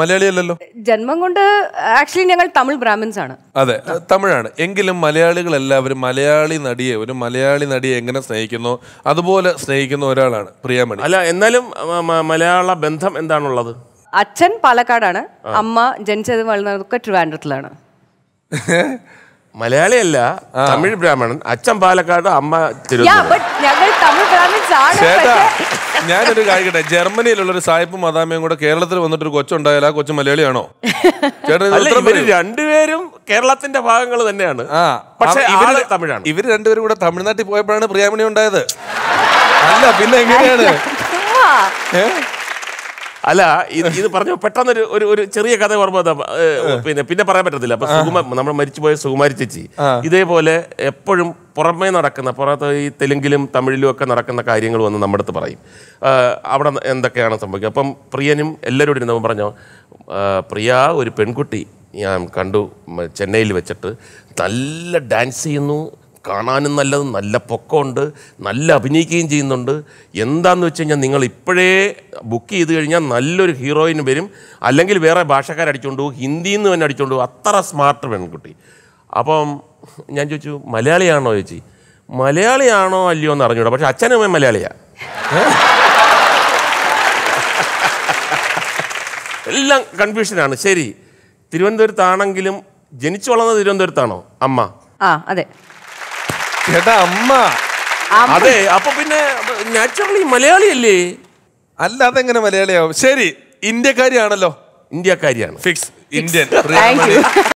മലയാളി അല്ലല്ലോ ജന്മം കൊണ്ട് ആക്ച്വലി ഞങ്ങൾ തമിഴ് ബ്രാഹ്മിൻസ് ആണ് അതെ തമിഴാണ് എങ്കിലും മലയാളികൾ എല്ലാവരും മലയാളി നടിയെ ഒരു മലയാളി നടിയെ എങ്ങനെ സ്നേഹിക്കുന്നു അതുപോലെ സ്നേഹിക്കുന്ന ഒരാളാണ് പ്രിയാമണി അല്ല എന്നാലും മലയാള ബന്ധം എന്താണുള്ളത് അച്ഛൻ പാലക്കാടാണ് അമ്മ ജനിച്ചത് വളർന്നതൊക്കെ ട്രിവാൻഡ്രത്തിലാണ് മലയാളിയല്ല തമിഴ് ബ്രാഹ്മണൻ അച്ഛൻ പാലക്കാട് അമ്മ തിരുവനന്തപുരം ഞങ്ങൾ തമിഴ് ഞാനൊരു കാര്യം ജർമ്മനിയിലുള്ള ഒരു സായിപ്പും മദാമയും കൂടെ കേരളത്തിൽ വന്നിട്ട് ഒരു കൊച്ചുണ്ടായാലും ആ കൊച്ചു മലയാളിയാണോ രണ്ടുപേരും കേരളത്തിന്റെ ഭാഗങ്ങൾ തന്നെയാണ് ഇവര് തമിഴാണ് ഇവര് രണ്ടുപേരും കൂടെ തമിഴ്നാട്ടിൽ പോയപ്പോഴാണ് പ്രിയാമണി ഉണ്ടായത് അല്ല പിന്നെ എങ്ങനെയാണ് അല്ല ഇത് ഇത് പറഞ്ഞു പെട്ടെന്നൊരു ഒരു ഒരു ചെറിയ കഥ ഓർമ്മ പിന്നെ പിന്നെ പറയാൻ പറ്റത്തില്ല അപ്പൊ സുകുമാർ നമ്മൾ മരിച്ചുപോയ സുകുമാരി ചേച്ചി ഇതേപോലെ എപ്പോഴും പുറമേ നടക്കുന്ന പുറത്ത് ഈ തെലുങ്കിലും തമിഴിലും ഒക്കെ നടക്കുന്ന കാര്യങ്ങൾ വന്ന് നമ്മുടെ അടുത്ത് പറയും അവിടെ എന്തൊക്കെയാണ് സംഭവിക്കുക അപ്പം പ്രിയനും എല്ലാവരോടും ഇരുന്നപ്പം പറഞ്ഞു പ്രിയ ഒരു പെൺകുട്ടി ഞാൻ കണ്ടു ചെന്നൈയിൽ വെച്ചിട്ട് നല്ല ഡാൻസ് ചെയ്യുന്നു കാണാനും നല്ലത് നല്ല പൊക്കമുണ്ട് നല്ല അഭിനയിക്കുകയും ചെയ്യുന്നുണ്ട് എന്താണെന്ന് വെച്ച് കഴിഞ്ഞാൽ നിങ്ങൾ ഇപ്പോഴേ ബുക്ക് ചെയ്ത് കഴിഞ്ഞാൽ നല്ലൊരു ഹീറോയിൻ വരും അല്ലെങ്കിൽ വേറെ ഭാഷക്കാരടിച്ചുകൊണ്ട് ഹിന്ദിയിൽ നിന്ന് തന്നെ അടിച്ചുകൊണ്ട് അത്ര സ്മാർട്ട് പെൺകുട്ടി അപ്പം ഞാൻ ചോദിച്ചു മലയാളിയാണോ ചേച്ചി മലയാളിയാണോ അല്ലയോ എന്ന് അറിഞ്ഞൂടാ പക്ഷെ അച്ഛനമ്മ മലയാളിയാ എല്ലാം കൺഫ്യൂഷനാണ് ശരി തിരുവനന്തപുരത്താണെങ്കിലും ജനിച്ചു വളർന്നത് തിരുവനന്തപുരത്താണോ അമ്മ ആ അതെ ചേട്ടാ അമ്മ അതെ അപ്പൊ പിന്നെ നാച്ചുറലി മലയാളിയല്ലേ അല്ല അതെങ്ങനെ മലയാളിയാവും ശരി ഇന്ത്യക്കാരിയാണല്ലോ ഇന്ത്യക്കാരിയാണ് ഫിക്സ് ഇന്ത്യൻ